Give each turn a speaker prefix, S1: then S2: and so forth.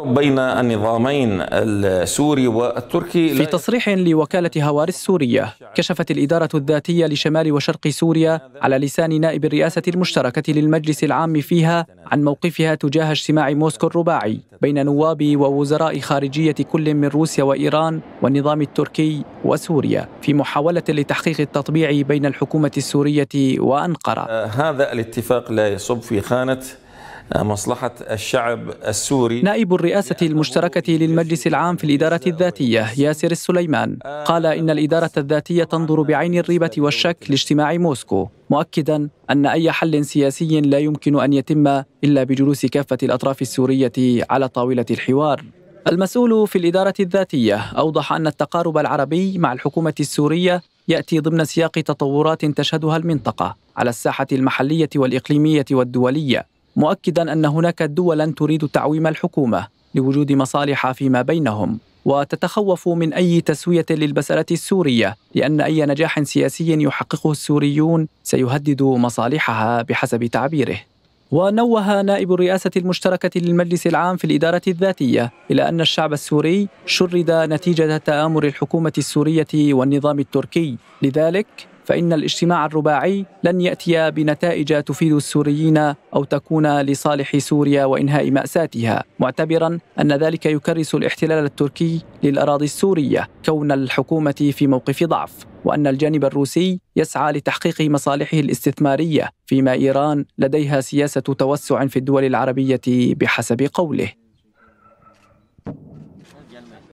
S1: بين النظامين السوري والتركي في تصريح لوكالة هوارس السورية كشفت الإدارة الذاتية لشمال وشرق سوريا على لسان نائب الرئاسة المشتركة للمجلس العام فيها عن موقفها تجاه اجتماع موسكو الرباعي بين نواب ووزراء خارجية كل من روسيا وإيران والنظام التركي وسوريا في محاولة لتحقيق التطبيع بين الحكومة السورية وأنقرة هذا الاتفاق لا يصب في خانة مصلحة الشعب السوري نائب الرئاسة المشتركة للمجلس العام في الإدارة الذاتية ياسر السليمان قال إن الإدارة الذاتية تنظر بعين الريبة والشك لاجتماع موسكو مؤكدا أن أي حل سياسي لا يمكن أن يتم إلا بجلوس كافة الأطراف السورية على طاولة الحوار المسؤول في الإدارة الذاتية أوضح أن التقارب العربي مع الحكومة السورية ياتي ضمن سياق تطورات تشهدها المنطقه على الساحه المحليه والاقليميه والدوليه مؤكدا أن هناك دولا تريد تعويم الحكومة لوجود مصالح فيما بينهم وتتخوف من أي تسوية للمسألة السورية لأن أي نجاح سياسي يحققه السوريون سيهدد مصالحها بحسب تعبيره ونوه نائب الرئاسة المشتركة للمجلس العام في الإدارة الذاتية إلى أن الشعب السوري شرد نتيجة تآمر الحكومة السورية والنظام التركي لذلك فإن الاجتماع الرباعي لن يأتي بنتائج تفيد السوريين أو تكون لصالح سوريا وإنهاء مأساتها معتبرا أن ذلك يكرس الاحتلال التركي للأراضي السورية كون الحكومة في موقف ضعف وأن الجانب الروسي يسعى لتحقيق مصالحه الاستثمارية فيما إيران لديها سياسة توسع في الدول العربية بحسب قوله